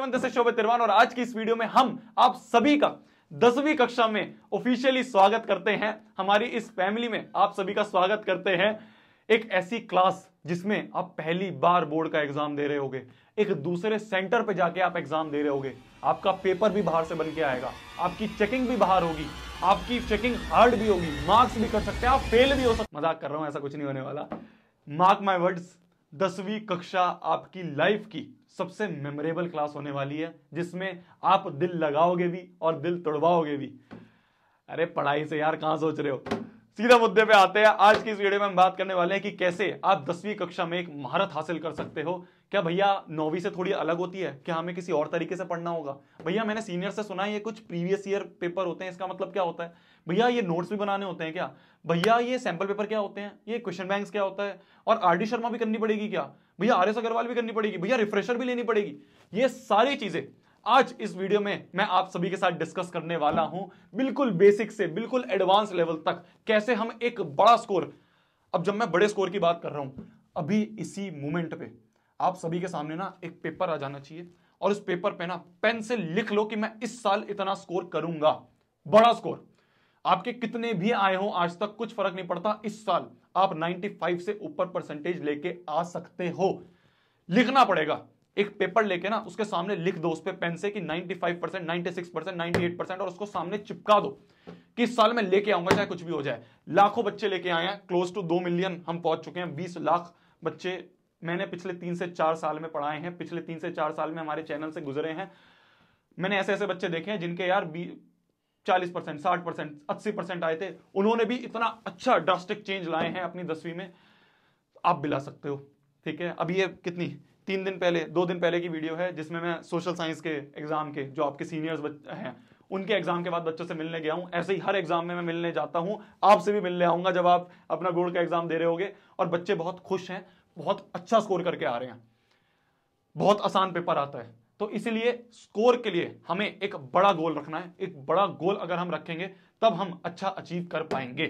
everyone this शोभित तिरवान और आज की इस वीडियो में हम आप सभी का दसवीं कक्षा में ऑफिशियली स्वागत करते हैं हमारी इस फैमिली में आप सभी का स्वागत करते हैं एक ऐसी क्लास जिसमें आप पहली बार बोर्ड का एग्जाम दे रहे होगे एक दूसरे सेंटर पे जाके आप एग्जाम दे रहे होगे आपका पेपर भी बाहर से बन के आएगा आपकी चेकिंग भी बाहर होगी आपकी चेकिंग हार्ड भी होगी मार्क्स भी कर सकते हैं आप फेल भी हो सकते मजाक कर रहा हूं ऐसा कुछ नहीं होने वाला मार्क माई वर्ड्स दसवीं कक्षा आपकी लाइफ की सबसे मेमोरेबल क्लास होने वाली है जिसमें आप दिल लगाओगे भी और दिल तोड़वाओगे भी अरे पढ़ाई से यार कहाँ सोच रहे हो सीधा मुद्दे पे आते हैं आज की इस वीडियो में हम बात करने वाले हैं कि कैसे आप दसवीं कक्षा में एक महारत हासिल कर सकते हो क्या भैया नौवीं से थोड़ी अलग होती है क्या हमें किसी और तरीके से पढ़ना होगा भैया मैंने सीनियर से सुना है ये कुछ प्रीवियस ईयर पेपर होते हैं इसका मतलब क्या होता है भैया ये नोट्स भी बनाने होते हैं क्या भैया ये सैंपल पेपर क्या होते हैं ये क्वेश्चन बैंक क्या होता है और आर डी शर्मा भी करनी पड़ेगी क्या भैया आर एस अग्रवाल भी करनी पड़ेगी भैया रिफ्रेशर भी लेनी पड़ेगी ये सारी चीजें आज इस वीडियो में मैं आप सभी के साथ डिस्कस करने वाला हूं बिल्कुल बेसिक से बिल्कुल एडवांस लेवल तक कैसे हम एक बड़ा स्कोर अब जब मैं बड़े स्कोर की बात कर रहा हूं अभी इसी मोमेंट पे आप सभी के सामने ना एक पेपर आ जाना चाहिए और उस पेपर पे ना पेन से लिख लो कि मैं इस साल इतना स्कोर करूंगा बड़ा स्कोर आपके कितने भी आए हो आज तक कुछ फर्क नहीं पड़ता इस साल आप 95 से ऊपर परसेंटेज लेके आ सकते हो लिखना पड़ेगा एक पेपर लेके ना उसके सामने लिख दो उस पर पे पेन से कि 95 परसेंट 98% परसेंट और उसको सामने चिपका दो कि इस साल में लेके आऊंगा चाहे कुछ भी हो जाए लाखों बच्चे लेके आए हैं क्लोज टू दो मिलियन हम पहुंच चुके हैं बीस लाख बच्चे मैंने पिछले तीन से चार साल में पढ़ाए हैं पिछले तीन से चार साल में हमारे चैनल से गुजरे हैं मैंने ऐसे ऐसे बच्चे देखे हैं जिनके यार चालीस परसेंट साठ परसेंट अस्सी परसेंट आए थे उन्होंने भी इतना अच्छा ड्रास्टिक चेंज लाए हैं अपनी दसवीं में आप बिला सकते हो ठीक है अब ये कितनी तीन दिन पहले दो दिन पहले की वीडियो है जिसमें मैं सोशल साइंस के एग्जाम के जो आपके सीनियर्स हैं उनके एग्जाम के बाद बच्चों से मिलने गया हूं ऐसे ही हर एग्जाम में मैं मिलने जाता हूं आपसे भी मिलने आऊंगा जब आप अपना बोर्ड का एग्जाम दे रहे होगे और बच्चे बहुत खुश हैं बहुत अच्छा स्कोर करके आ रहे हैं बहुत आसान पेपर आता है तो इसीलिए स्कोर के लिए हमें एक बड़ा गोल रखना है एक बड़ा गोल अगर हम रखेंगे तब हम अच्छा अचीव कर पाएंगे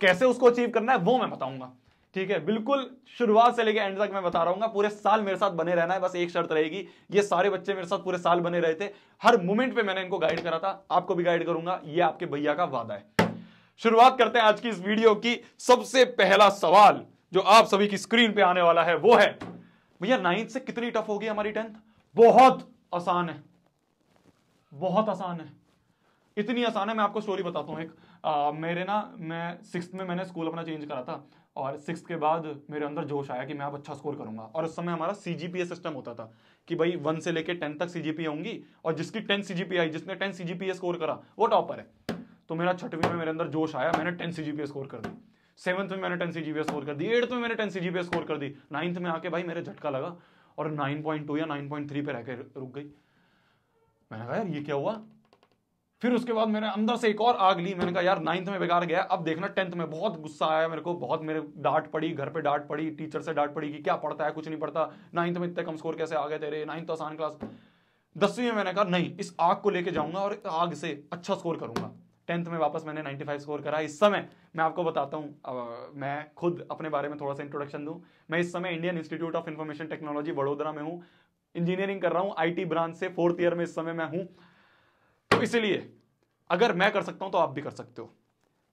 कैसे उसको अचीव करना है वो मैं बताऊंगा ठीक है बिल्कुल शुरुआत से लेकर एंड तक मैं बता रहा पूरे साल मेरे साथ बने रहना है बस एक शर्त रहेगी ये सारे बच्चे मेरे साथ पूरे साल बने रहे थे हर मोमेंट पे मैंने इनको गाइड करा था आपको भी गाइड करूंगा ये आपके भैया का वादा है शुरुआत करते हैं आज की इस वीडियो की सबसे पहला सवाल जो आप सभी की स्क्रीन पे आने वाला है वो है भैया नाइन्थ से कितनी टफ होगी हमारी टेंथ बहुत आसान है बहुत आसान है इतनी आसान है मैं आपको स्टोरी बताता हूँ एक आ, मेरे ना मैं सिक्स में मैंने स्कूल अपना चेंज करा था और सिक्स के बाद मेरे अंदर जोश आया कि मैं अब अच्छा स्कोर करूंगा और उस समय हमारा सी सिस्टम होता था कि भाई वन से लेकर टेन तक सी होंगी और जिसकी टेन सी आई जिसने टेन सी स्कोर करा वो टॉपर है तो मेरा छठवीं में मेरे अंदर जोश आया मैंने टेन सी स्कोर कर दी सेवंथ में मैंने टेन सी स्कोर कर दी एट्थ में मैंने टेन सी स्कोर कर दी नाइन्थ में आके भाई मेरे झटका लगा और नाइन पॉइंट टू या नाइन पॉइंट थ्री पर रह के रुक गई मैंने कहा यार ये क्या हुआ फिर उसके बाद मेरे अंदर से एक और आग ली मैंने कहा यार नाइन्थ में बेकार गया अब देखना टेंथ में बहुत गुस्सा आया मेरे को बहुत मेरे डांट पड़ी घर पे डांट पड़ी टीचर से डांट पड़ी कि क्या पढ़ता है कुछ नहीं पढ़ता नाइन्थ में इतने कम स्कोर कैसे आ गए तेरे नाइन्थ तो आसान क्लास दसवीं में मैंने कहा नहीं इस आग को लेके जाऊंगा और आग से अच्छा स्कोर करूंगा टेंथ में वापस मैंने 95 स्कोर करा इस समय मैं आपको बताता हूँ मैं खुद अपने बारे में थोड़ा सा इंट्रोडक्शन दूँ मैं इस समय Indian institute of information technology Vadodara में हूँ इंजीनियरिंग कर रहा हूँ आईटी ब्रांच से फोर्थ ईयर में इस समय मैं हूँ तो इसीलिए अगर मैं कर सकता हूं तो आप भी कर सकते हो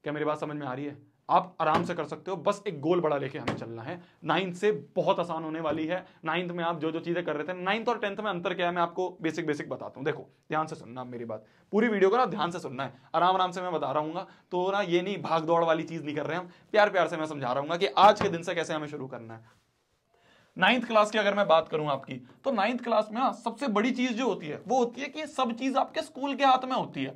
क्या मेरी बात समझ में आ रही है आप आराम से कर सकते हो बस एक गोल बड़ा लेके हमें चलना है नाइन्थ से बहुत आसान होने वाली है नाइन्थ में आप जो जो चीजें कर रहे थे नाइन्थ और टेंथ में अंतर क्या है मैं आपको बेसिक बेसिक बताता हूँ देखो ध्यान से सुनना मेरी बात पूरी वीडियो को ना ध्यान से सुनना है आराम आराम से मैं बता रहा हूँ तो ना ये नहीं भाग दौड़ वाली चीज नहीं कर रहे हम प्यार प्यार से मैं समझा रहा हूँ कि आज के दिन से कैसे हमें शुरू करना है नाइन्थ क्लास की अगर मैं बात करूं आपकी तो नाइन्थ क्लास में ना हाँ, सबसे बड़ी चीज जो होती है वो होती है कि सब चीज आपके स्कूल के हाथ में होती है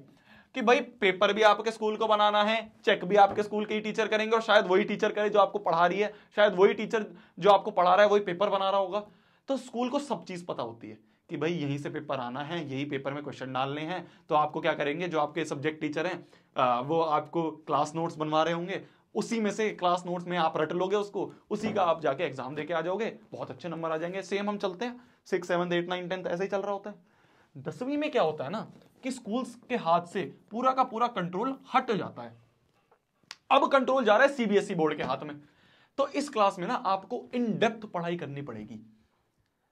कि भाई पेपर भी आपके स्कूल को बनाना है चेक भी आपके स्कूल के ही टीचर करेंगे और शायद वही टीचर करे जो आपको पढ़ा रही है शायद वही टीचर जो आपको पढ़ा रहा है वही पेपर बना रहा होगा तो स्कूल को सब चीज पता होती है कि भाई यहीं से पेपर आना है यही पेपर में क्वेश्चन डालने हैं तो आपको क्या करेंगे जो आपके सब्जेक्ट टीचर हैं वो आपको क्लास नोट्स बनवा रहे होंगे उसी में से क्लास नोट्स में आप रट लोगे उसको उसी का आप जाके एग्जाम देके आ जाओगे बहुत अच्छे नंबर आ जाएंगे सेम हम चलते हैं six seven eight nine tenth ऐसे ही चल रहा होता है दसवीं में क्या होता है ना कि स्कूल्स के हाथ से पूरा का पूरा कंट्रोल हट जाता है अब कंट्रोल जा रहा है सीबीएसई बोर्ड e के हाथ में तो इस क्लास में ना आपको इन डेप्थ पढ़ाई करनी पड़ेगी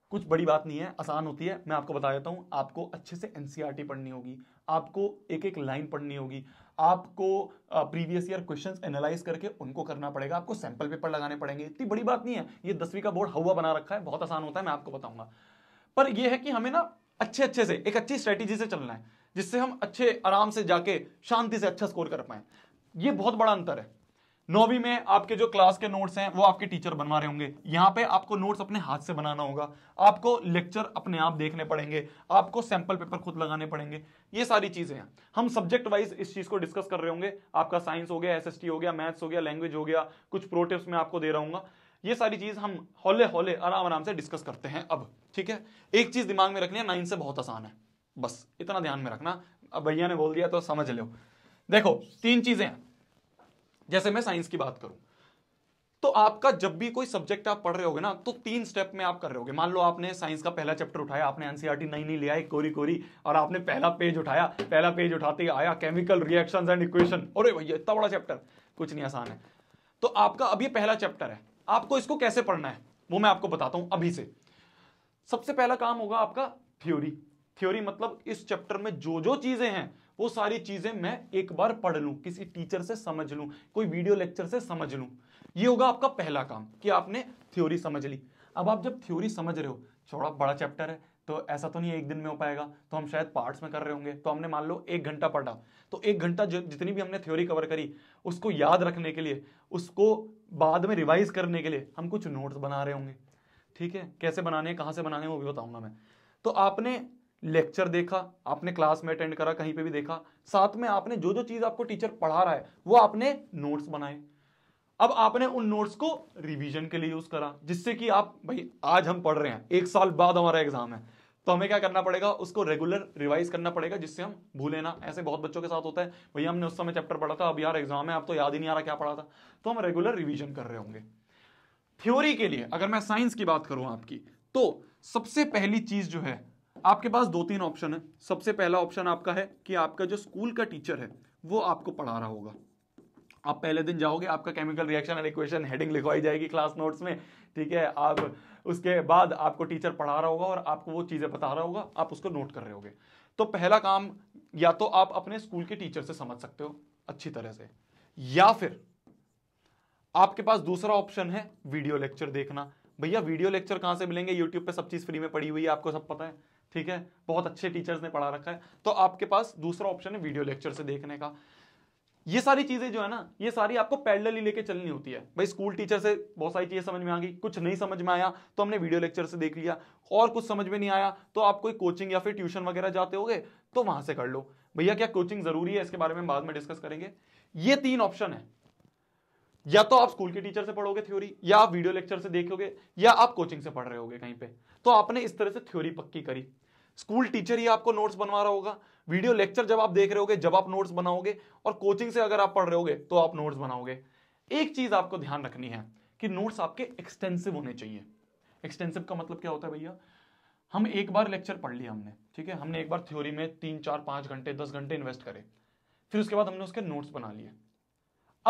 कुछ बड़ी बात नहीं है आसान होती है मैं आपको बता देता हूं आपको अच्छे से एनसीआरटी e पढ़नी होगी आपको एक एक लाइन पढ़नी होगी आपको प्रीवियस ईयर क्वेश्चन एनालाइज करके उनको करना पड़ेगा आपको सैंपल पेपर लगाने पड़ेंगे इतनी बड़ी बात नहीं है ये दसवीं का बोर्ड हवा बना रखा है बहुत आसान होता है मैं आपको बताऊंगा पर यह है कि हमें ना अच्छे अच्छे से एक अच्छी स्ट्रेटेजी से चलना है जिससे हम अच्छे आराम से जाके शांति से अच्छा स्कोर कर पाए ये बहुत बड़ा अंतर है नौवीं में आपके जो क्लास के नोट्स हैं वो आपके टीचर बनवा रहे होंगे यहाँ पे आपको नोट्स अपने हाथ से बनाना होगा आपको लेक्चर अपने आप देखने पड़ेंगे आपको सैंपल पेपर खुद लगाने पड़ेंगे ये सारी चीजें हैं हम सब्जेक्ट वाइज इस चीज को डिस्कस कर रहे होंगे आपका साइंस हो गया एस हो गया मैथ्स हो गया लैंग्वेज हो गया कुछ प्रोटिप्स में आपको दे रहा हूँ ये सारी चीज हम हौले हौले आराम आराम से डिस्कस करते हैं अब ठीक है एक चीज दिमाग में रखनी है नाइन से बहुत आसान है बस इतना ध्यान में रखना अब भैया ने बोल दिया तो समझ लो देखो तीन चीजें हैं जैसे मैं साइंस की बात करूं तो आपका जब भी कोई सब्जेक्ट आप पढ़ रहे होगे ना तो तीन स्टेप में आप कर रहे होगे मान लो आपने साइंस का पहला चैप्टर उठाया आपने एनसीईआरटी नहीं नहीं लिया एक कोरी कोरी और आपने पहला पेज उठाया पहला पेज उठाते ही आया केमिकल रिएक्शन एंड इक्वेशन अरे भैया इतना बड़ा चैप्टर कुछ नहीं आसान है तो आपका अब ये पहला चैप्टर है आपको इसको कैसे पढ़ना है वो मैं आपको बताता हूं अभी से सबसे पहला काम होगा आपका थ्योरी थ्योरी मतलब इस चैप्टर में जो जो चीजें हैं वो सारी चीजें मैं एक बार पढ़ लूं किसी टीचर से समझ लूं कोई वीडियो लेक्चर से समझ लूं ये होगा आपका पहला काम कि आपने थ्योरी समझ ली अब आप जब थ्योरी समझ रहे हो छोड़ा बड़ा चैप्टर है तो ऐसा तो नहीं एक दिन में हो पाएगा तो हम शायद पार्ट्स में कर रहे होंगे तो हमने मान लो एक घंटा पढ़ा तो एक घंटा जितनी भी हमने थ्योरी कवर करी उसको याद रखने के लिए उसको बाद में रिवाइज करने के लिए हम कुछ नोट्स बना रहे होंगे ठीक है कैसे बनाने हैं कहाँ से बनाने हैं वो भी बताऊंगा मैं तो आपने लेक्चर देखा आपने क्लास में अटेंड करा कहीं पे भी देखा साथ में आपने जो जो चीज आपको टीचर पढ़ा रहा है वो आपने नोट्स बनाए अब आपने उन नोट्स को रिवीजन के लिए यूज करा जिससे कि आप भाई आज हम पढ़ रहे हैं एक साल बाद हमारा एग्जाम है तो हमें क्या करना पड़ेगा उसको रेगुलर रिवाइज करना पड़ेगा जिससे हम भूले ना ऐसे बहुत बच्चों के साथ होता है भैया हमने उस समय चैप्टर पढ़ा था अब यार एग्जाम है अब तो याद ही नहीं आ रहा क्या पढ़ा था तो हम रेगुलर रिविजन कर रहे होंगे थ्योरी के लिए अगर मैं साइंस की बात करूं आपकी तो सबसे पहली चीज जो है आपके पास दो तीन ऑप्शन है सबसे पहला ऑप्शन आपका है कि आपका जो स्कूल का टीचर है वो आपको पढ़ा रहा होगा आप पहले दिन जाओगे आपका chemical reaction and equation heading लिखवाई जाएगी क्लास नोट्स में ठीक है आप उसके बाद आपको टीचर पढ़ा रहा होगा और आपको वो चीज़ें बता रहा होगा आप उसको नोट कर रहे होगे तो पहला काम या तो आप अपने स्कूल के टीचर से समझ सकते हो अच्छी तरह से या फिर आपके पास दूसरा ऑप्शन है वीडियो लेक्चर देखना भैया वीडियो लेक्चर कहां से मिलेंगे यूट्यूब पर सब चीज़ फ्री में पड़ी हुई है आपको सब पता है ठीक है बहुत अच्छे टीचर्स ने पढ़ा रखा है तो आपके पास दूसरा ऑप्शन है वीडियो लेक्चर से देखने का ये सारी चीजें जो है ना ये सारी आपको पैडल ही लेके चलनी होती है भाई स्कूल टीचर से बहुत सारी चीजें समझ में आ गई कुछ नहीं समझ में आया तो हमने वीडियो लेक्चर से देख लिया और कुछ समझ में नहीं आया तो आप कोई कोचिंग या फिर ट्यूशन वगैरह जाते हो तो वहां से कर लो भैया क्या कोचिंग जरूरी है इसके बारे में बाद में डिस्कस करेंगे ये तीन ऑप्शन है या तो आप स्कूल के टीचर से पढ़ोगे थ्योरी या आप वीडियो लेक्चर से देखोगे या आप कोचिंग से पढ़ रहे होगे कहीं पे तो आपने इस तरह से थ्योरी पक्की करी स्कूल टीचर ही आपको नोट्स बनवा रहा होगा वीडियो लेक्चर जब आप देख रहे होगे जब आप नोट्स बनाओगे और कोचिंग से अगर आप पढ़ रहे होगे तो आप नोट्स बनाओगे एक चीज आपको ध्यान रखनी है कि नोट्स आपके एक्सटेंसिव होने चाहिए एक्सटेंसिव का मतलब क्या होता है भैया हम एक बार लेक्चर पढ़ लिया हमने ठीक है हमने एक बार थ्योरी में तीन चार पांच घंटे दस घंटे इन्वेस्ट करे फिर उसके बाद हमने उसके नोट्स बना लिए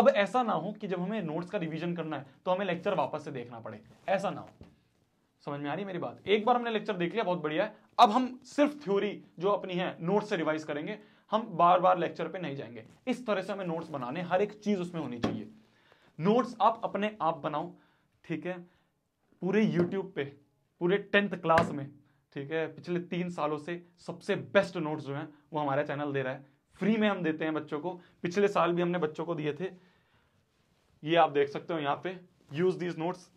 अब ऐसा ना हो कि जब हमें नोट्स का रिवीजन करना है तो हमें लेक्चर वापस से देखना पड़े ऐसा ना हो समझ में आ रही है मेरी बात एक बार हमने लेक्चर देख लिया बहुत बढ़िया है अब हम सिर्फ थ्योरी जो अपनी है नोट से रिवाइज करेंगे हम बार बार लेक्चर पे नहीं जाएंगे इस तरह से हमें नोट्स बनाने हर एक चीज उसमें होनी चाहिए नोट्स आप अपने आप बनाओ ठीक है पूरे यूट्यूब पे पूरे टेंथ क्लास में ठीक है पिछले तीन सालों से सबसे बेस्ट नोट्स जो हैं वो हमारा चैनल दे रहा है फ्री में हम देते हैं बच्चों को पिछले साल भी हमने बच्चों को दिए थे ये आप देख सकते हो यहाँ पे यूज दीज नोट्स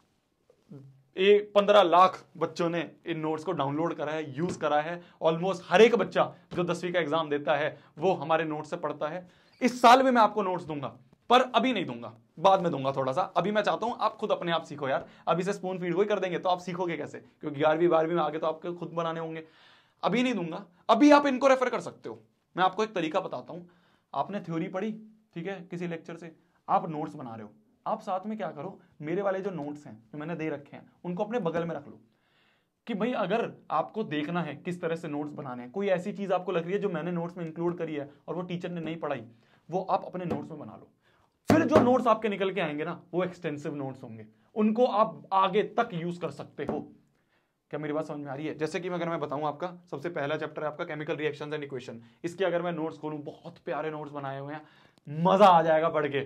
ए पंद्रह लाख बच्चों ने इन नोट्स को डाउनलोड करा है यूज करा है ऑलमोस्ट हर एक बच्चा जो दसवीं का एग्जाम देता है वो हमारे नोट से पढ़ता है इस साल भी मैं आपको नोट्स दूंगा पर अभी नहीं दूंगा बाद में दूंगा थोड़ा सा अभी मैं चाहता हूं आप खुद अपने आप सीखो यार अभी से स्पून फीड वही कर देंगे तो आप सीखोगे कैसे क्योंकि ग्यारहवीं बारहवीं में आगे तो आपके खुद बनाने होंगे अभी नहीं दूंगा अभी आप इनको रेफर कर सकते हो मैं आपको एक तरीका बताता हूं आपने थ्योरी पढ़ी ठीक है किसी लेक्चर से आप नोट्स बना रहे हो आप साथ में क्या करो मेरे वाले जो नोट्स हैं जो मैंने दे रखे हैं उनको अपने बगल में रख लो कि भाई अगर आपको देखना है किस तरह से नोट्स बनाने हैं कोई ऐसी चीज़ आपको लग रही है जो मैंने नोट्स में इंक्लूड करी है और वो टीचर ने नहीं पढ़ाई वो आप अपने नोट्स में बना लो फिर जो नोट्स आपके निकल के आएंगे ना वो एक्सटेंसिव नोट्स होंगे उनको आप आगे तक यूज कर सकते हो क्या मेरी बात समझ में आ रही है जैसे कि मैं अगर मैं बताऊं आपका सबसे पहला चैप्टर है आपका केमिकल रिएक्शंस एंड इक्वेशन इसके अगर मैं नोट्स खोलूं बहुत प्यारे नोट्स बनाए हुए हैं मजा आ जाएगा पढ़ के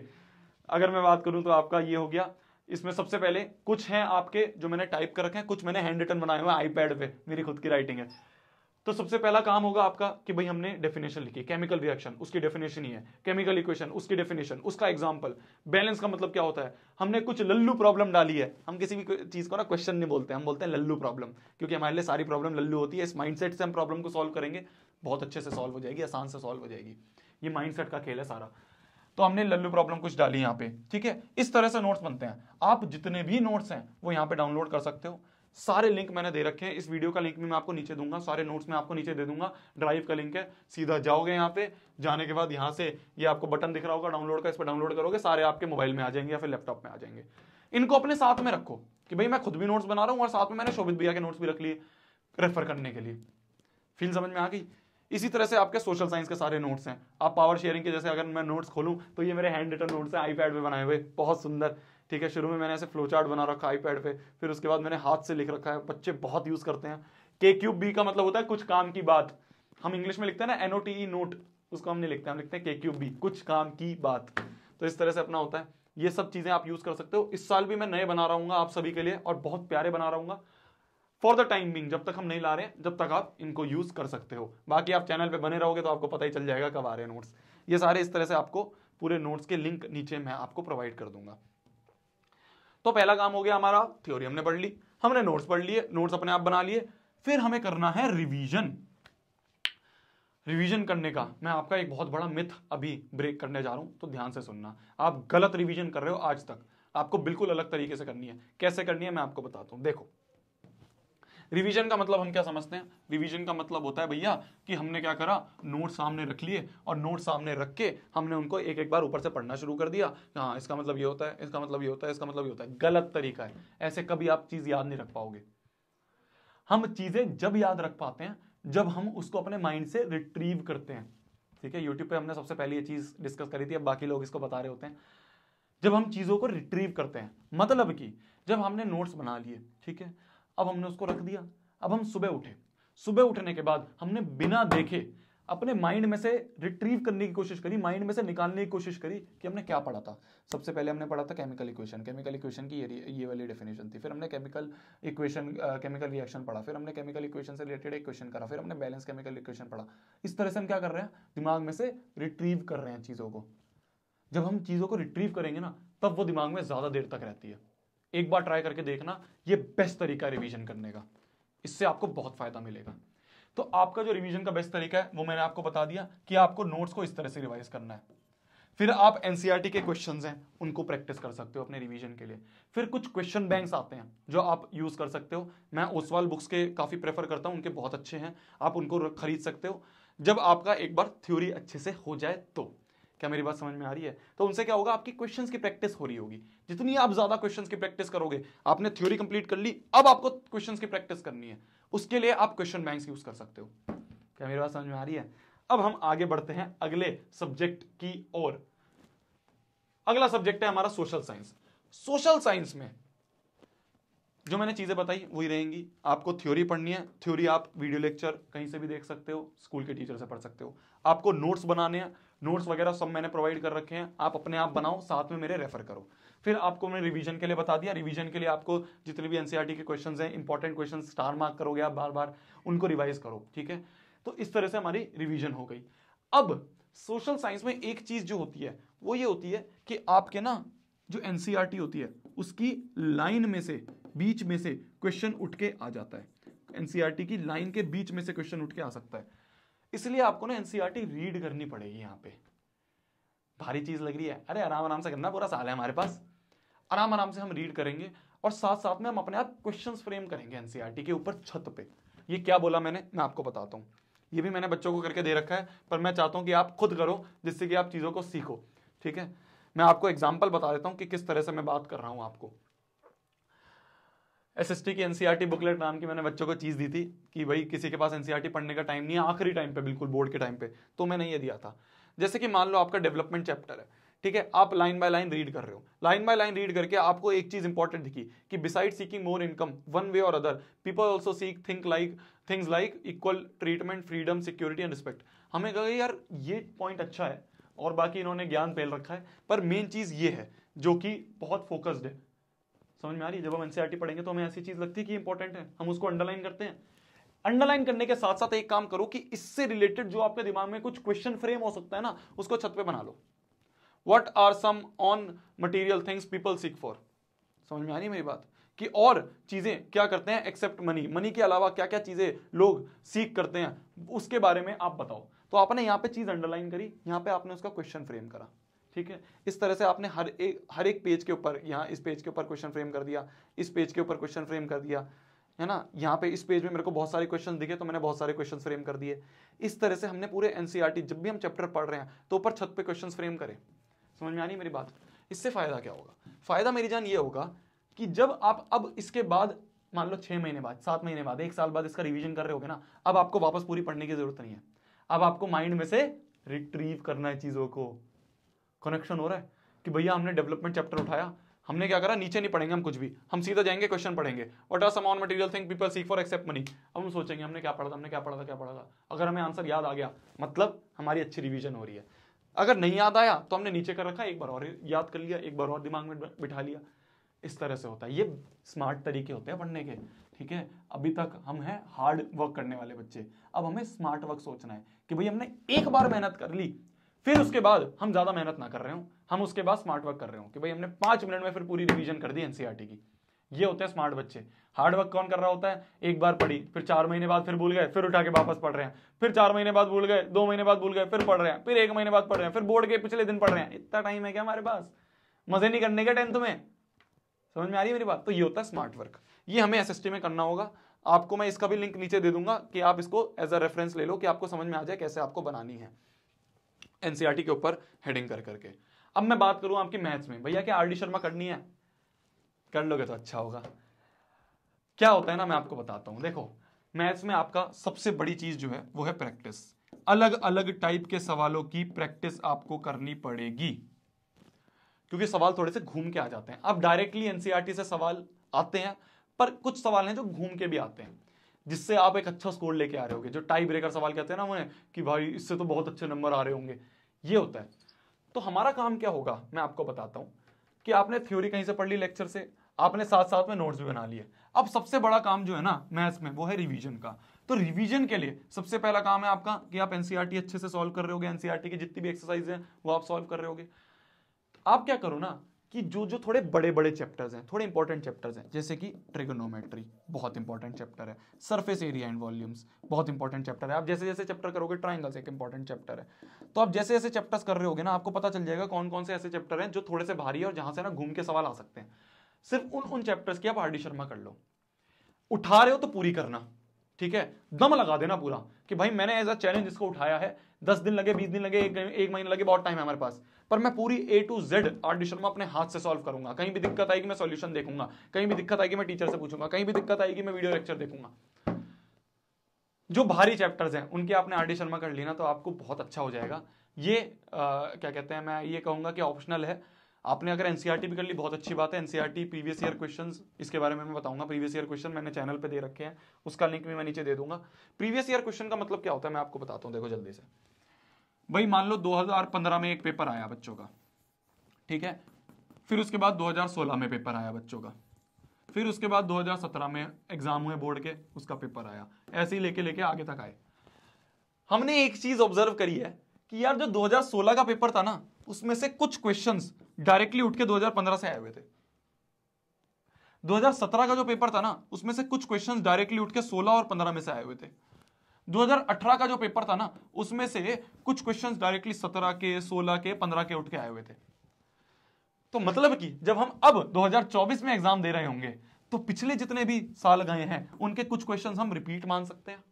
अगर मैं बात करूं तो आपका ये हो गया इसमें सबसे पहले कुछ हैं आपके जो मैंने टाइप कर रखे हैं कुछ मैंने हैंड रिटर्न बनाए हुए हैं आईपैड पे मेरी खुद की राइटिंग है तो सबसे पहला काम होगा आपका कि भाई हमने डेफिनेशन लिखी केमिकल रिएक्शन उसकी डेफिनेशन ही है केमिकल इक्वेशन उसकी डेफिनेशन उसका एग्जाम्पल बैलेंस का मतलब क्या होता है हमने कुछ लल्लू प्रॉब्लम डाली है हम किसी भी चीज़ को ना क्वेश्चन नहीं बोलते हम बोलते हैं लल्लू प्रॉब्लम क्योंकि हमारे लिए सारी प्रॉब्लम लल्लू होती है इस माइंडसेट से हम प्रॉब्लम को सॉल्व करेंगे बहुत अच्छे से सॉल्व हो जाएगी आसान से सॉल्व हो जाएगी ये माइंडसेट का खेल है सारा तो हमने लल्लू प्रॉब्लम कुछ डाली यहाँ पे ठीक है इस तरह से नोट्स बनते हैं आप जितने भी नोट्स हैं वो यहाँ पे डाउनलोड कर सकते हो सारे लिंक मैंने दे रखे हैं इस वीडियो का लिंक भी मैं आपको नीचे दूंगा सारे नोट्स मैं आपको नीचे दे दूंगा ड्राइव का लिंक है सीधा जाओगे यहाँ पे जाने के बाद यहाँ से ये आपको बटन दिख रहा होगा डाउनलोड का इस पर डाउनलोड करोगे सारे आपके मोबाइल में आ जाएंगे या फिर लैपटॉप में आ जाएंगे इनको अपने साथ में रखो कि भाई मैं खुद भी नोट्स बना रहा हूँ और साथ में मैंने शोभित भैया के नोट्स भी रख लिए रेफर करने के लिए फील समझ में आ गई इसी तरह से आपके सोशल साइंस के सारे नोट्स हैं आप पावर शेयरिंग के जैसे अगर मैं नोट्स खोलूँ तो ये मेरे हैंड रिटन नोट्स हैं आईपैड पे बनाए हुए बहुत सुंदर ठीक है शुरू में मैंने ऐसे फ्लो चार्ट बना रखा आईपैड पे फिर उसके बाद मैंने हाथ से लिख रखा है बच्चे बहुत यूज़ करते हैं के क्यूब बी का मतलब होता है कुछ काम की बात हम इंग्लिश में लिखते हैं ना एनओ टी नोट उसको हम नहीं लिखते हम लिखते हैं के क्यूब बी कुछ काम की बात तो इस तरह से अपना होता है ये सब चीज़ें आप यूज़ कर सकते हो इस साल भी मैं नए बना रहा आप सभी के लिए और बहुत प्यारे बना रहा हूँ फॉर द टाइम बिंग जब तक हम नहीं ला रहे जब तक आप इनको यूज कर सकते हो बाकी आप चैनल पे बने रहोगे तो आपको पता ही चल जाएगा कब आ रहे हैं नोट्स ये सारे इस तरह से आपको पूरे नोट्स के लिंक नीचे मैं आपको प्रोवाइड कर दूंगा तो पहला काम हो गया हमारा थ्योरी हमने पढ़ ली हमने नोट्स पढ़ लिए नोट्स अपने आप बना लिए फिर हमें करना है रिविजन रिवीजन करने का मैं आपका एक बहुत बड़ा मिथ अभी ब्रेक करने जा रहा हूं तो ध्यान से सुनना आप गलत रिवीजन कर रहे हो आज तक आपको बिल्कुल अलग तरीके से करनी है कैसे करनी है मैं आपको बताता हूं देखो रिवीजन का मतलब हम क्या समझते हैं रिवीजन का मतलब होता है भैया कि हमने क्या करा नोट सामने रख लिए और नोट सामने रख के हमने उनको एक एक बार ऊपर से पढ़ना शुरू कर दिया हाँ इसका मतलब ये होता है इसका मतलब ये होता है इसका मतलब ये होता है गलत तरीका है ऐसे कभी आप चीज़ याद नहीं रख पाओगे हम चीज़ें जब याद रख पाते हैं जब हम उसको अपने माइंड से रिट्रीव करते हैं ठीक है यूट्यूब पर हमने सबसे पहले ये चीज़ डिस्कस करी थी अब बाकी लोग इसको बता रहे होते हैं जब हम चीज़ों को रिट्रीव करते हैं मतलब कि जब हमने नोट्स बना लिए ठीक है अब हमने उसको रख दिया अब हम सुबह उठे सुबह उठने के बाद हमने बिना देखे अपने माइंड में से रिट्रीव करने की कोशिश करी माइंड में से निकालने की कोशिश करी कि हमने क्या पढ़ा था सबसे पहले हमने पढ़ा था केमिकल इक्वेशन केमिकल इक्वेशन की ये ये वाली डेफिनेशन थी फिर हमने केमिकल इक्वेशन केमिकल रिएक्शन पढ़ा फिर हमने केमिकल इक्वेशन से रिलेटेड इक्वेशन करा फिर हमने बैलेंस केमिकल इक्वेशन पढ़ा इस तरह से हम क्या कर रहे हैं दिमाग में से रिट्रीव कर रहे हैं चीज़ों को जब हम चीज़ों को रिट्रीव करेंगे ना तब वो दिमाग में ज़्यादा देर तक रहती है एक बार ट्राई करके देखना ये बेस्ट तरीका रिविजन करने का इससे आपको बहुत फायदा मिलेगा तो आपका जो रिवीजन का बेस्ट तरीका है वो मैंने आपको बता दिया कि आपको नोट्स को इस तरह से रिवाइज करना है फिर आप एनसीईआरटी e के क्वेश्चन हैं उनको प्रैक्टिस कर सकते हो अपने रिवीजन के लिए फिर कुछ क्वेश्चन बैंक्स आते हैं जो आप यूज़ कर सकते हो मैं ओसवाल बुक्स के काफ़ी प्रेफर करता हूँ उनके बहुत अच्छे हैं आप उनको खरीद सकते हो जब आपका एक बार थ्योरी अच्छे से हो जाए तो क्या मेरी बात समझ में आ रही है तो उनसे क्या होगा आपकी क्वेश्चंस की प्रैक्टिस हो रही होगी जितनी आप ज्यादा क्वेश्चंस की प्रैक्टिस करोगे आपने थ्योरी कंप्लीट कर ली अब आपको क्वेश्चंस की प्रैक्टिस करनी है उसके लिए आप क्वेश्चन बैंक्स यूज कर सकते हो क्या मेरी बात समझ में आ रही है अब हम आगे बढ़ते हैं अगले सब्जेक्ट की ओर अगला सब्जेक्ट है हमारा सोशल साइंस सोशल साइंस में जो मैंने चीज़ें बताई वही रहेंगी आपको थ्योरी पढ़नी है थ्योरी आप वीडियो लेक्चर कहीं से भी देख सकते हो स्कूल के टीचर से पढ़ सकते हो आपको नोट्स बनाने हैं नोट्स वगैरह सब मैंने प्रोवाइड कर रखे हैं आप अपने आप बनाओ साथ में मेरे रेफर करो फिर आपको मैंने रिवीजन के लिए बता दिया रिवीजन के लिए आपको जितने भी एनसीईआरटी e के क्वेश्चन हैं इंपॉर्टेंट क्वेश्चन स्टार मार्क करोगे आप बार बार उनको रिवाइज करो ठीक है तो इस तरह से हमारी रिविजन हो गई अब सोशल साइंस में एक चीज जो होती है वो ये होती है कि आपके ना जो एनसीआरटी e होती है उसकी लाइन में से बीच में से क्वेश्चन उठ के आ जाता है एनसीआरटी e की लाइन के बीच में से क्वेश्चन उठ के आ सकता है इसलिए आपको ना एनसीआरटी रीड e करनी पड़ेगी यहाँ पे भारी चीज लग रही है अरे आराम आराम से करना पूरा साल है हमारे पास आराम आराम से हम रीड करेंगे और साथ साथ में हम अपने आप क्वेश्चंस फ्रेम करेंगे एनसीईआरटी e के ऊपर छत पे ये क्या बोला मैंने मैं आपको बताता हूँ ये भी मैंने बच्चों को करके दे रखा है पर मैं चाहता हूँ कि आप खुद करो जिससे कि आप चीज़ों को सीखो ठीक है मैं आपको एग्जाम्पल बता देता हूँ कि किस तरह से मैं बात कर रहा हूँ आपको एस एस टी की एनसीईआरटी बुकलेट e नाम की मैंने बच्चों को चीज़ दी थी कि भाई किसी के पास एनसीईआरटी e पढ़ने का टाइम नहीं है आखिरी टाइम पे बिल्कुल बोर्ड के टाइम पे तो मैंने ये दिया था जैसे कि मान लो आपका डेवलपमेंट चैप्टर है ठीक है आप लाइन बाय लाइन रीड कर रहे हो लाइन बाय लाइन रीड करके आपको एक चीज इंपॉर्टेंट दिखी कि beside seeking more income one way और other people also seek think like things like equal treatment freedom security and respect हमें कहा यार ये पॉइंट अच्छा है और बाकी इन्होंने ज्ञान फैल रखा है पर मेन चीज ये है जो कि बहुत फोकस्ड है समझ में आ रही है जब हम एनसीआर e पढ़ेंगे तो हमें ऐसी चीज लगती है कि इंपॉर्टेंट है हम उसको अंडरलाइन करते हैं अंडरलाइन करने के साथ साथ एक काम करो कि इससे रिलेटेड जो आपके दिमाग में कुछ क्वेश्चन फ्रेम हो सकता है ना उसको छत पे बना लो what are some on material things people seek for समझ में आ रही है मेरी बात कि और चीज़ें क्या करते हैं एक्सेप्ट मनी मनी के अलावा क्या क्या चीज़ें लोग सीख करते हैं उसके बारे में आप बताओ तो आपने यहां पे चीज़ अंडरलाइन करी यहां पे आपने उसका क्वेश्चन फ्रेम करा ठीक है इस तरह से आपने हर एक हर एक पेज के ऊपर यहाँ इस पेज के ऊपर क्वेश्चन फ्रेम कर दिया इस पेज के ऊपर क्वेश्चन फ्रेम कर दिया है ना यहाँ पे इस पेज में मेरे को बहुत सारे क्वेश्चन दिखे तो मैंने बहुत सारे क्वेश्चन फ्रेम कर दिए इस तरह से हमने पूरे एनसीईआरटी e जब भी हम चैप्टर पढ़ रहे हैं तो ऊपर छत पे क्वेश्चन फ्रेम करें समझ में आ रही मेरी बात इससे फायदा क्या होगा फायदा मेरी जान ये होगा कि जब आप अब इसके बाद मान लो छह महीने बाद सात महीने बाद एक साल बाद इसका रिविजन कर रहे हो ना अब आपको वापस पूरी पढ़ने की जरूरत नहीं है अब आपको माइंड में से रिट्रीव करना है चीज़ों को कनेक्शन हो रहा है कि भैया हमने डेवलपमेंट चैप्टर उठाया हमने क्या करा नीचे नहीं पढ़ेंगे हम कुछ भी हम सीधा जाएंगे क्वेश्चन पढ़ेंगे what are some material thing people seek for except money अब हम सोचेंगे हमने क्या पढ़ा था हमने क्या पढ़ा था क्या पढ़ा था अगर हमें आंसर याद आ गया मतलब हमारी अच्छी रिविजन हो रही है अगर नहीं याद आया तो हमने नीचे कर रखा एक बार और याद कर लिया एक बार और दिमाग में बिठा लिया इस तरह से होता है ये स्मार्ट तरीके होते हैं पढ़ने के ठीक है अभी तक हम हैं हार्ड वर्क करने वाले बच्चे अब हमें स्मार्ट वर्क सोचना है कि भाई हमने एक बार मेहनत कर ली फिर उसके बाद हम ज़्यादा मेहनत ना कर रहे हो हम उसके बाद स्मार्ट वर्क कर रहे हो कि भाई हमने पांच मिनट में फिर पूरी रिविजन कर दी एनसीआर e की ये होते हैं स्मार्ट बच्चे हार्ड वर्क कौन कर रहा होता है एक बार पढ़ी फिर चार महीने बाद फिर भूल गए फिर उठा के वापस पढ़ रहे हैं फिर चार महीने बाद भूल गए दो महीने बाद भूल गए फिर पढ़ रहे हैं फिर एक महीने बाद पढ़ रहे हैं फिर बोर्ड के पिछले दिन पढ़ रहे हैं इतना टाइम है क्या हमारे पास मजे नहीं करने का टेंथ में समझ में आ रही है मेरी बात तो ये होता है स्मार्ट वर्क ये हमें एस में करना होगा आपको मैं इसका भी लिंक नीचे दे दूंगा कि आप इसको एज अ रेफरेंस ले लो कि आपको समझ में आ जाए कैसे आपको बनानी है एनसीआरटी के ऊपर हेडिंग कर करके अब मैं बात करूं आपकी मैथ्स में भैया क्या आर डी शर्मा करनी है कर लोगे तो अच्छा होगा क्या होता है ना मैं आपको बताता हूं देखो मैथ्स में आपका सबसे बड़ी चीज जो है वो है प्रैक्टिस अलग अलग टाइप के सवालों की प्रैक्टिस आपको करनी पड़ेगी क्योंकि सवाल थोड़े से घूम के आ जाते हैं अब डायरेक्टली एनसीआरटी से सवाल आते हैं पर कुछ सवाल हैं जो घूम के भी आते हैं जिससे आप एक अच्छा स्कोर लेके आ रहे होगे जो टाई ब्रेकर सवाल कहते हैं ना उन्हें कि भाई इससे तो बहुत अच्छे नंबर आ रहे होंगे ये होता है तो हमारा काम क्या होगा मैं आपको बताता हूँ कि आपने थ्योरी कहीं से पढ़ ली लेक्चर से आपने साथ साथ में नोट्स भी बना लिए अब सबसे बड़ा काम जो है ना मैथ्स में वो है रिवीजन का तो रिवीजन के लिए सबसे पहला काम है आपका कि आप एनसीईआरटी e अच्छे से सॉल्व कर रहे हो एनसीईआरटी e की जितनी भी एक्सरसाइज है वो आप सॉल्व कर रहे हो आप क्या करो ना कि जो जो थोड़े बड़े बड़े चैप्टर्स हैं थोड़े इंपॉर्टेंट चैप्टर्स हैं जैसे कि ट्रिगोनोमेट्री बहुत इंपॉर्टेंट चैप्टर है सरफेस एरिया एंड वॉल्यूम्स बहुत इंपॉर्टेंट चैप्टर है आप जैसे जैसे चैप्टर करोगे ट्राइंगल्स एक इंपॉर्टेंट चैप्टर है तो आप जैसे जैसे चैप्टर्स कर रहे होगे ना आपको पता चल जाएगा कौन कौन से ऐसे चैप्टर हैं जो थोड़े से भारी है और जहाँ से ना घूम के सवाल आ सकते हैं सिर्फ उन उन चैप्टर्स की आप आर डी शर्मा कर लो उठा रहे हो तो पूरी करना ठीक है दम लगा देना पूरा कि भाई मैंने एज अ चैलेंज इसको उठाया है दस दिन लगे बीस दिन लगे एक, एक महीना लगे बहुत टाइम है हमारे पास पर मैं पूरी ए टू जेड ऑडिशन में अपने हाथ से सॉल्व करूंगा कहीं भी दिक्कत आएगी मैं सॉल्यूशन देखूंगा कहीं भी दिक्कत आएगी मैं टीचर से पूछूंगा कहीं भी दिक्कत आएगी मैं वीडियो लेक्चर देखूंगा जो भारी चैप्टर्स हैं उनके आपने आर डी शर्मा कर लेना तो आपको बहुत अच्छा हो जाएगा ये आ, क्या कहते हैं मैं ये कहूंगा कि ऑप्शनल है आपने अगर एनसीआरटी e भी कर ली बहुत अच्छी बात है एनसीआरटी प्रीवियस ईयर क्वेश्चन इसके बारे में मैं बताऊंगा प्रीवियस ईयर क्वेश्चन मैंने चैनल पे दे रखे हैं उसका लिंक भी मैं नीचे दे दूंगा प्रीवियस ईयर क्वेश्चन का मतलब क्या होता है मैं आपको बताता हूँ देखो जल्दी से भाई मान लो 2015 में एक पेपर आया बच्चों का ठीक है फिर उसके बाद 2016 में पेपर आया बच्चों का फिर उसके बाद 2017 में एग्जाम हुए बोर्ड के उसका पेपर आया ऐसे ही लेके लेके आगे तक आए हमने एक चीज ऑब्जर्व करी है कि यार जो 2016 का पेपर था ना उसमें से कुछ क्वेश्चन डायरेक्टली उठ के दो से आए हुए थे 2017 का जो पेपर था ना उसमें से कुछ क्वेश्चंस डायरेक्टली उठ के 16 और 15 में से आए हुए थे 2018 का जो पेपर था ना उसमें से कुछ क्वेश्चंस डायरेक्टली 17 के 16 के 15 के उठ के आए हुए थे तो मतलब कि जब हम अब 2024 में एग्जाम दे रहे होंगे तो पिछले जितने भी साल गए हैं उनके कुछ क्वेश्चन हम रिपीट मान सकते हैं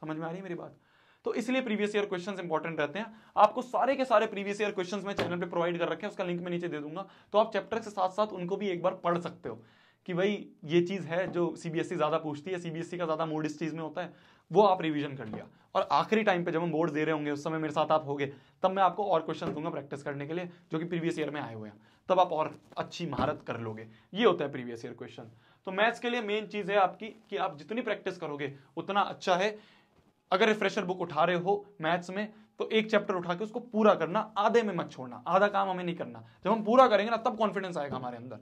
समझ में आ रही है मेरी बात तो इसलिए प्रीवियस ईयर क्वेश्चंस इंपॉर्टेंट रहते हैं आपको सारे के सारे प्रीवियस ईयर क्वेश्चंस मैं चैनल पे प्रोवाइड कर रखे हैं उसका लिंक मैं नीचे दे दूंगा तो आप चैप्टर के साथ साथ उनको भी एक बार पढ़ सकते हो कि भाई ये चीज़ है जो सीबीएसई e ज़्यादा पूछती है सीबीएसई e का ज़्यादा मूड इस चीज़ में होता है वो आप रिविजन कर लिया और आखिरी टाइम पे जब हम बोर्ड दे रहे होंगे उस समय मेरे साथ आप गए तब मैं आपको और क्वेश्चन दूंगा प्रैक्टिस करने के लिए जो कि प्रीवियस ईयर में आए हुए हैं तब आप और अच्छी महारत कर लोगे ये होता है प्रीवियस ईयर क्वेश्चन तो मैथ्स के लिए मेन चीज़ है आपकी कि आप जितनी प्रैक्टिस करोगे उतना अच्छा है अगर रिफ्रेशर बुक उठा रहे हो मैथ्स में तो एक चैप्टर उठा के उसको पूरा करना आधे में मत छोड़ना आधा काम हमें नहीं करना जब हम पूरा करेंगे ना तब कॉन्फिडेंस आएगा हमारे अंदर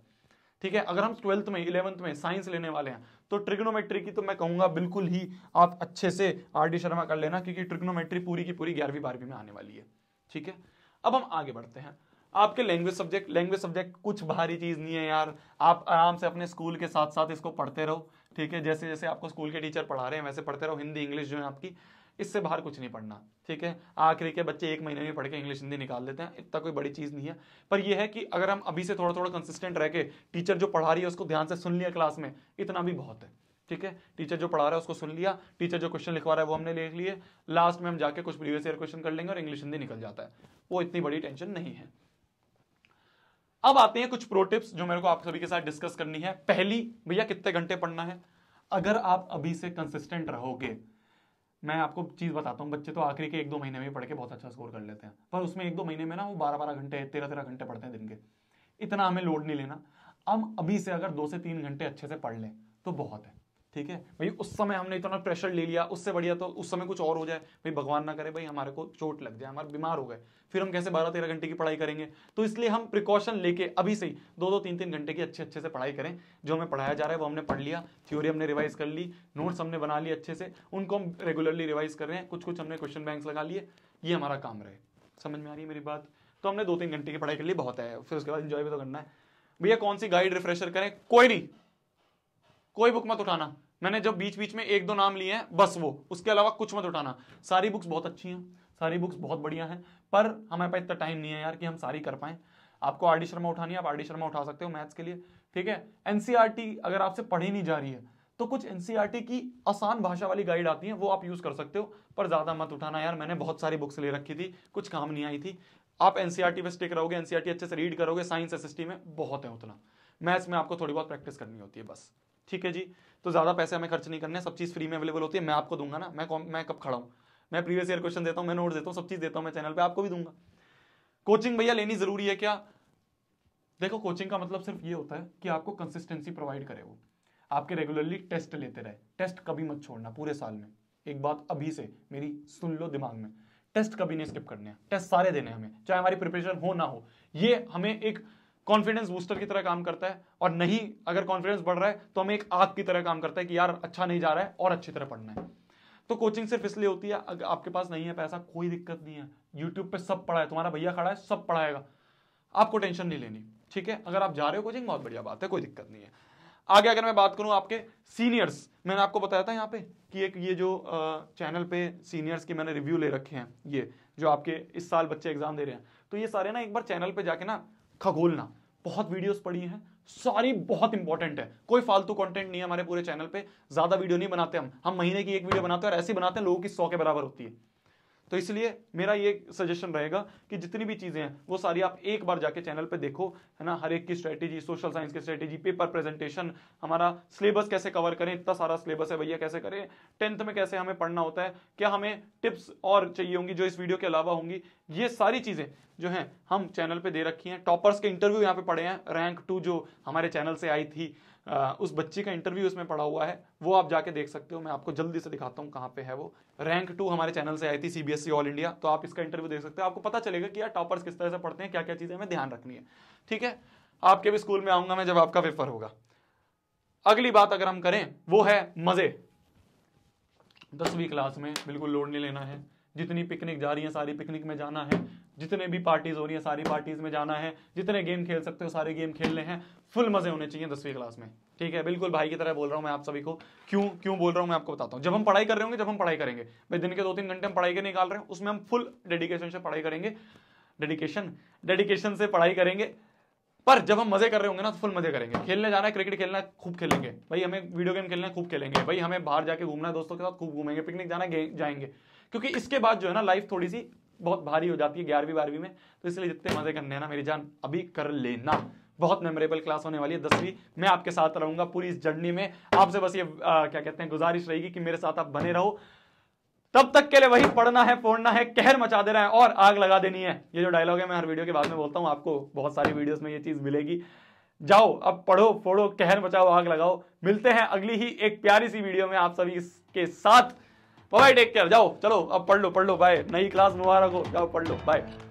ठीक है अगर हम ट्वेल्थ में इलेवंथ में साइंस लेने वाले हैं तो ट्रिग्नोमेट्री की तो मैं कहूंगा बिल्कुल ही आप अच्छे से आर डी शर्मा कर लेना क्योंकि ट्रिग्नोमेट्री पूरी की पूरी ग्यारहवीं बारहवीं में आने वाली है ठीक है अब हम आगे बढ़ते हैं आपके लैंग्वेज सब्जेक्ट लैंग्वेज सब्जेक्ट कुछ भारी चीज़ नहीं है यार आप आराम से अपने स्कूल के साथ साथ इसको पढ़ते रहो ठीक है जैसे जैसे आपको स्कूल के टीचर पढ़ा रहे हैं वैसे पढ़ते रहो हिंदी इंग्लिश जो है आपकी इससे बाहर कुछ नहीं पढ़ना ठीक है आखिरी के बच्चे एक महीने में पढ़ के इंग्लिश हिंदी निकाल देते हैं इतना कोई बड़ी चीज़ नहीं है पर यह है कि अगर हम अभी से थोड़ा थोड़ा कंसिस्टेंट रह के टीचर जो पढ़ा रही है उसको ध्यान से सुन लिया क्लास में इतना भी बहुत है ठीक है टीचर जो पढ़ा रहा है उसको सुन लिया टीचर जो क्वेश्चन लिखवा रहा है वो हमने लिख लिए लास्ट में हम जाके कुछ प्रीवियस ईयर क्वेश्चन कर लेंगे और इंग्लिश हिंदी निकल जाता है वो इतनी बड़ी टेंशन नहीं है अब आते हैं कुछ प्रो टिप्स जो मेरे को आप सभी के साथ डिस्कस करनी है पहली भैया कितने घंटे पढ़ना है अगर आप अभी से कंसिस्टेंट रहोगे मैं आपको चीज़ बताता हूँ बच्चे तो आखिरी के एक दो महीने में पढ़ के बहुत अच्छा स्कोर कर लेते हैं पर उसमें एक दो महीने में ना वो बारह बारह घंटे तेरह तेरह घंटे पढ़ते हैं दिन के इतना हमें लोड नहीं लेना हम अभी से अगर दो से तीन घंटे अच्छे से पढ़ लें तो बहुत है ठीक है भाई उस समय हमने इतना प्रेशर ले लिया उससे बढ़िया तो उस समय कुछ और हो जाए भाई भगवान ना करे भाई हमारे को चोट लग जाए हमारे बीमार हो गए फिर हम कैसे बारह तेरह घंटे की पढ़ाई करेंगे तो इसलिए हम प्रिकॉशन लेके अभी से ही दो दो तीन तीन घंटे की अच्छे अच्छे से पढ़ाई करें जो हमें पढ़ाया जा रहा है वो हमने पढ़ लिया थ्योरी हमने रिवाइज कर ली नोट्स हमने बना लिए अच्छे से उनको हम रेगुलरली रिवाइज कर रहे हैं कुछ कुछ हमने क्वेश्चन बैंक लगा लिए ये हमारा काम रहे समझ में आ रही है मेरी बात तो हमने दो तीन घंटे की पढ़ाई कर ली बहुत है फिर उसके बाद इंजॉय भी तो करना है भैया कौन सी गाइड रिफ्रेशर करें कोई नहीं कोई बुक मत उठाना मैंने जब बीच बीच में एक दो नाम लिए हैं बस वो उसके अलावा कुछ मत उठाना सारी बुक्स बहुत अच्छी हैं सारी बुक्स बहुत बढ़िया हैं पर हमारे पास इतना टाइम नहीं है यार कि हम सारी कर पाएं आपको आर डी शर्मा उठानी है आप आर डी शर्मा उठा सकते हो मैथ्स के लिए ठीक है टी e अगर आपसे पढ़ी नहीं जा रही है तो कुछ टी e की आसान भाषा वाली गाइड आती है वो आप यूज़ कर सकते हो पर ज़्यादा मत उठाना यार मैंने बहुत सारी बुक्स ले रखी थी कुछ काम नहीं आई थी आप टी e पे स्टिक रहोगे टी अच्छे से रीड करोगे साइंस एसएसटी में बहुत है उतना मैथ्स में आपको थोड़ी बहुत प्रैक्टिस करनी होती है बस ठीक है जी तो ज़्यादा पैसे हमें खर्च नहीं करने सब चीज़ फ्री में अवेलेबल होती है मैं आपको दूंगा ना मैं मैं कब खड़ा हूँ मैं प्रीवियस ईयर क्वेश्चन देता हूँ मैं नोट देता हूँ सब चीज़ देता हूँ मैं चैनल पर आपको भी दूंगा कोचिंग भैया लेनी ज़रूरी है क्या देखो कोचिंग का मतलब सिर्फ ये होता है कि आपको कंसिस्टेंसी प्रोवाइड करे वो आपके रेगुलरली टेस्ट लेते रहे टेस्ट कभी मत छोड़ना पूरे साल में एक बात अभी से मेरी सुन लो दिमाग में टेस्ट कभी नहीं स्किप करने हैं टेस्ट सारे देने हमें चाहे हमारी प्रिपरेशन हो ना हो ये हमें एक कॉन्फिडेंस बूस्टर की तरह काम करता है और नहीं अगर कॉन्फिडेंस बढ़ रहा है तो हमें एक आग की तरह काम करता है कि यार अच्छा नहीं जा रहा है और अच्छी तरह पढ़ना है तो कोचिंग सिर्फ इसलिए होती है अगर आपके पास नहीं है पैसा कोई दिक्कत नहीं है यूट्यूब पे सब पढ़ा है तुम्हारा भैया खड़ा है सब पढ़ाएगा आपको टेंशन नहीं लेनी ठीक है अगर आप जा रहे हो कोचिंग बहुत बढ़िया बात है कोई दिक्कत नहीं है आगे अगर मैं बात करूं आपके सीनियर्स मैंने आपको बताया था यहाँ पे कि एक ये जो चैनल पे सीनियर्स के मैंने रिव्यू ले रखे हैं ये जो आपके इस साल बच्चे एग्जाम दे रहे हैं तो ये सारे ना एक बार चैनल पे जाके ना खगोलना बहुत वीडियोस पड़ी हैं सारी बहुत इंपॉर्टेंट है कोई फालतू कंटेंट नहीं है हमारे पूरे चैनल पे ज्यादा वीडियो नहीं बनाते हम हम महीने की एक वीडियो बनाते हैं और ऐसी बनाते हैं लोगों की सौ के बराबर होती है तो इसलिए मेरा ये सजेशन रहेगा कि जितनी भी चीज़ें हैं वो सारी आप एक बार जाके चैनल पे देखो है ना हर एक की स्ट्रेटेजी सोशल साइंस की स्ट्रेटेजी पेपर प्रेजेंटेशन हमारा सिलेबस कैसे कवर करें इतना सारा सिलेबस है भैया कैसे करें टेंथ में कैसे हमें पढ़ना होता है क्या हमें टिप्स और चाहिए होंगी जो इस वीडियो के अलावा होंगी ये सारी चीज़ें जो है हम चैनल पे दे रखी हैं टॉपर्स के इंटरव्यू यहाँ पे पड़े हैं रैंक टू जो हमारे चैनल से आई थी आ, उस बच्ची का इंटरव्यू उसमें पड़ा हुआ है वो आप जाके देख सकते हो मैं आपको जल्दी से दिखाता हूँ कहाँ पे है वो रैंक टू हमारे चैनल से आई थी सीबीएसई ऑल इंडिया तो आप इसका इंटरव्यू देख सकते हो आपको पता चलेगा कि यार टॉपर्स किस तरह से पढ़ते हैं क्या क्या चीज़ें हमें ध्यान रखनी है ठीक है आपके भी स्कूल में आऊँगा मैं जब आपका पेपर होगा अगली बात अगर हम करें वो है मज़े दसवीं क्लास में बिल्कुल लोड नहीं लेना है जितनी पिकनिक जा रही है सारी पिकनिक में जाना है जितने भी पार्टीज हो रही है सारी पार्टीज में जाना है जितने गेम खेल सकते हो सारे गेम खेलने हैं फुल मजे होने चाहिए दसवीं क्लास में ठीक है बिल्कुल भाई की तरह बोल रहा हूँ मैं आप सभी को क्यों क्यों बोल रहा हूँ मैं आपको बताता हूँ जब हम पढ़ाई कर रहे होंगे जब हम पढ़ाई करेंगे भाई दिन के दो तीन घंटे हम पढ़ाई के निकाल रहे हैं उसमें हम फुल डेडिकेशन से पढ़ाई करेंगे डेडिकेशन डेडिकेशन से पढ़ाई करेंगे पर जब हम मजे कर रहे होंगे ना तो फुल मजे करेंगे खेलने जाना है क्रिकेट खेलना है खूब खेलेंगे भाई हमें वीडियो गेम खेलना है खूब खेलेंगे भाई हमें बाहर जाके घूमना है दोस्तों के साथ खूब घूमेंगे पिकनिक जाना जाएंगे क्योंकि इसके बाद जो है ना लाइफ थोड़ी सी बहुत भारी हो जाती है ग्यारहवीं बारहवीं में तो इसलिए जितने मजे करने हैं ना मेरी जान अभी कर लेना बहुत मेमोरेबल क्लास होने वाली है दसवीं मैं आपके साथ रहूंगा पूरी इस जर्नी में आपसे बस ये आ, क्या कहते हैं गुजारिश रहेगी कि मेरे साथ आप बने रहो तब तक के लिए वही पढ़ना है फोड़ना है कहर मचा देना है और आग लगा देनी है ये जो डायलॉग है मैं हर वीडियो के बाद में बोलता हूँ आपको बहुत सारी वीडियोस में ये चीज मिलेगी जाओ अब पढ़ो फोड़ो कहर मचाओ आग लगाओ मिलते हैं अगली ही एक प्यारी सी वीडियो में आप सभी के साथ बाय टेक केयर जाओ चलो अब पढ़ लो पढ़ लो बाय नई क्लास मुबारक हो जाओ पढ़ लो बाय